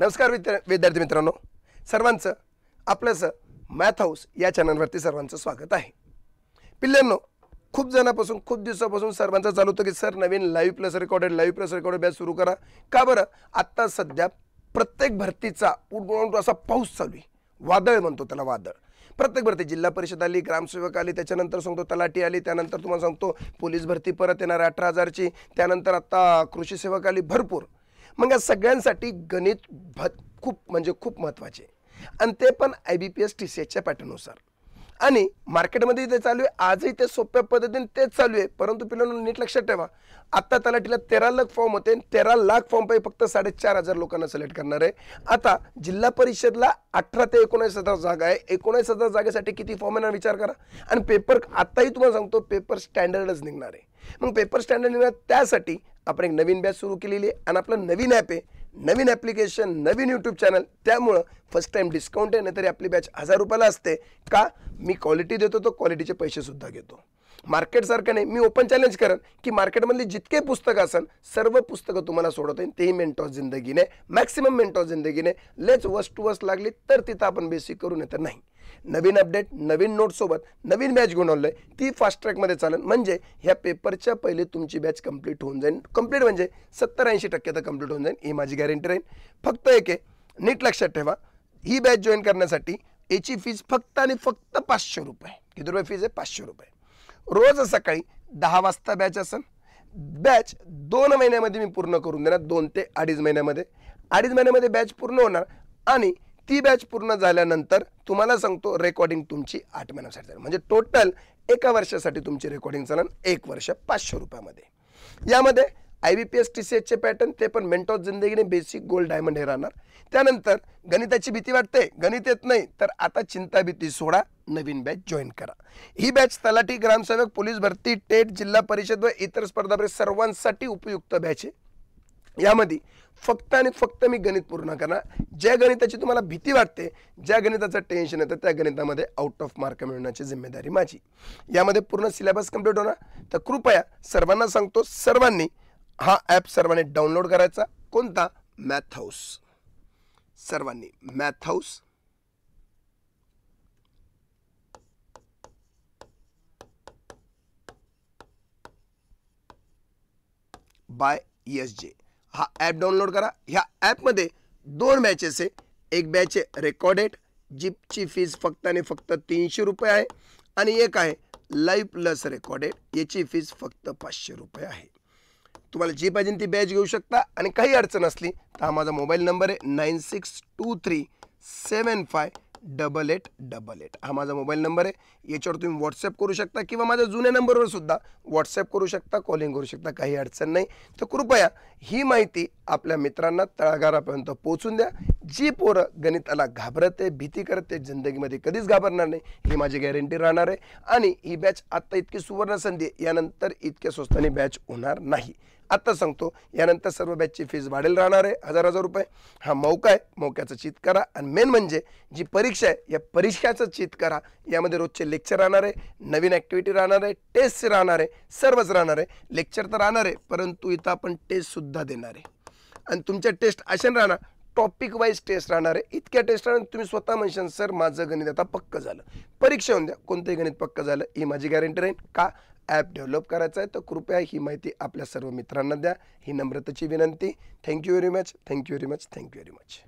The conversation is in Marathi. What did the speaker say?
नमस्कार विद्यार्थी मित्रांनो सर्वांचं आपलंसं मॅथ हाऊस या चॅनलवरती सर्वांचं स्वागत आहे पिल्ल्यांनो खूप जणांपासून खूप दिवसापासून सर्वांचा चालू होतं की सर नवीन live plus recorded live plus recorded batch सुरू करा का बरं आत्ता सध्या प्रत्येक भरतीचा उडगुण असा पाऊस चालू आहे वादळ म्हणतो त्याला वादळ प्रत्येक भरती जिल्हा परिषद आली ग्रामसेवक आली त्याच्यानंतर सांगतो तलाटी आली त्यानंतर तुम्हाला सांगतो पोलीस भरती परत येणार अठरा हजारची त्यानंतर आत्ता कृषी सेवक आली भरपूर मग या सगळ्यांसाठी गणित भ खूप म्हणजे खूप महत्त्वाचे आणि ते पण I B P S T C एचच्या पॅटर्ननुसार आणि मार्केटमध्ये ते चालू आहे आजही ते सोप्या पद्धतीने तेच चालू आहे परंतु पिलांना नीट लक्षात ठेवा आत्ता तलाठीला तेरा लाख फॉर्म होते तेरा लाख फॉर्मपैकी फक्त साडेचार हजार लोकांना सिलेक्ट करणार आहे आता जिल्हा परिषदला अठरा ते एकोणास हजार जागा आहे एकोणास हजार जागेसाठी किती फॉर्म येणार विचार करा आणि पेपर आत्ताही तुम्हाला सांगतो पेपर स्टँडर्डच निघणार आहे मग पेपर स्टँडर्ड त्यासाठी आपण एक नवीन बॅच सुरू केलेली आहे आणि आपलं नवीन ॲप आहे नवीन ॲप्लिकेशन नवीन यूट्यूब चॅनल त्यामुळं फर्स्ट टाइम डिस्काउंट आहे नाहीतरी आपली बॅच हजार रुपयाला असते का मी क्वालिटी देतो तो क्वालिटीचे पैसेसुद्धा घेतो मार्केटसारखं नाही मी ओपन चॅलेंज करेन की मार्केटमधली जितके पुस्तकं असेल सर्व पुस्तकं तुम्हाला सोडवता येईल तेही मेंटॉस जिंदगीने मॅक्सिमम मेंटॉस जिंदगीने लेच वस टू वस लागली तर तिथं आपण बेसिक करू नये नाही नवीन अपडेट नवीन नोटसोबत नवीन बॅच घेऊन ती फास्ट ट्रॅकमध्ये चालेल म्हणजे ह्या पेपरच्या पहिले तुमची बॅच कंप्लीट होऊन जाईल कंप्लीट म्हणजे सत्तर ऐंशी टक्के तर कंप्लीट होऊन जाईल ही माझी गॅरंटी राहील फक्त एक आहे नीट लक्षात ठेवा ही बॅच जॉईन करण्यासाठी याची फीज फक्त आणि फक्त पाचशे रुपये किती रुपये फीज आहे पाचशे रुपये रोज सकाळी दहा वाजता बॅच असेल बॅच दोन महिन्यामध्ये मी पूर्ण करून देणार दोन ते अडीच महिन्यामध्ये अडीच महिन्यामध्ये बॅच पूर्ण होणार आणि ती बॅच पूर्ण झाल्यानंतर तुम्हाला सांगतो रेकॉर्डिंग तुमची आठ महिन्यासाठी जाईल म्हणजे टोटल एका वर्षासाठी तुमची रेकॉर्डिंग चालेल एक वर्ष पाचशे रुपयामध्ये यामध्ये I B P S T C pattern ते पण मेंट ऑफ जिंदगीने बेसिक गोल्ड डायमंड हे राहणार त्यानंतर गणिताची भीती वाटते गणित येत नाही तर आता चिंता भीती सोडा नवीन बॅच जॉईन करा ही बॅच तलाठी ग्रामसेवक पोलीस भरती टेट जिल्हा परिषद व इतर स्पर्धा सर्वांसाठी उपयुक्त बॅच आहे यामध्ये फक्त आणि फक्त मी गणित पूर्ण करणार ज्या गणिताची तुम्हाला भीती वाटते ज्या गणिताचं टेन्शन येतं त्या गणितामध्ये आउट ऑफ मार्क मिळवण्याची जिम्मेदारी माझी यामध्ये पूर्ण सिलेबस कम्प्लीट होणार तर कृपया सर्वांना सांगतो सर्वांनी हा ॲप सर्वांनी डाउनलोड करायचा कोणता मॅथ हाऊस सर्वांनी math house by S J हा ॲप डाउनलोड करा ह्या ॲपमध्ये दोन बॅचेस आहे एक बॅच आहे रेकॉर्डेड जीपची फीज फक्त आणि फक्त तीनशे रुपये आहे आणि एक आहे लाईव्ह प्लस रेकॉर्डेड याची फीज फक्त पाचशे रुपये आहे तुम्हाला जी पाहिजे ती बॅच घेऊ शकता आणि काही अडचण असली तर हा माझा मोबाईल नंबर आहे nine six two three seven five double eight double eight हा माझा मोबाईल नंबर आहे याच्यावर तुम्ही व्हॉट्सअप करू शकता किंवा माझ्या जुन्या नंबरवर सुद्धा व्हॉट्सअप करू शकता कॉलिंग करू शकता काही अडचण नाही तर कृपया ही माहिती आपल्या मित्रांना तळागारापर्यंत पोहोचून द्या जी पोरं गणिताला घाबरते भीती करते जिंदगीमध्ये कधीच घाबरणार नाही ही माझी गॅरंटी राहणार आहे आणि ही बॅच आत्ता इतकी सुवर्ण संधी यानंतर इतक्या स्वस्ताने बॅच होणार नाही आता सांगतो यानंतर सर्व बॅचची फीज वाढेल राहणार आहे हजार हजार रुपये हा मौका आहे मौक्याचं चित करा आणि मेन म्हणजे जी परीक्षा आहे या परीक्षाचं चित करा यामध्ये रोजचे लेक्चर राहणार आहे नवीन ॲक्टिव्हिटी राहणार आहे टेस्ट राहणार आहे सर्वच राहणार आहे लेक्चर तर राहणार आहे परंतु इथं आपण टेस्टसुद्धा देणार आहे आणि तुमच्या टेस्ट अशा राहणार टॉपिक वाईज टेस्ट राहणार आहे इतक्या टेस्ट राहणार तुम्ही स्वतः म्हणशान सर माझं गणित आता पक्क झालं परीक्षा होऊन द्या कोणतंही गणित पक्क झालं ही माझी गॅरंटी राहील का ॲप डेव्हलप करायचा आहे तर कृपया ही माहिती आपल्या सर्व मित्रांना द्या ही नम्रतेची विनंती thank you very much thank you very much thank you very much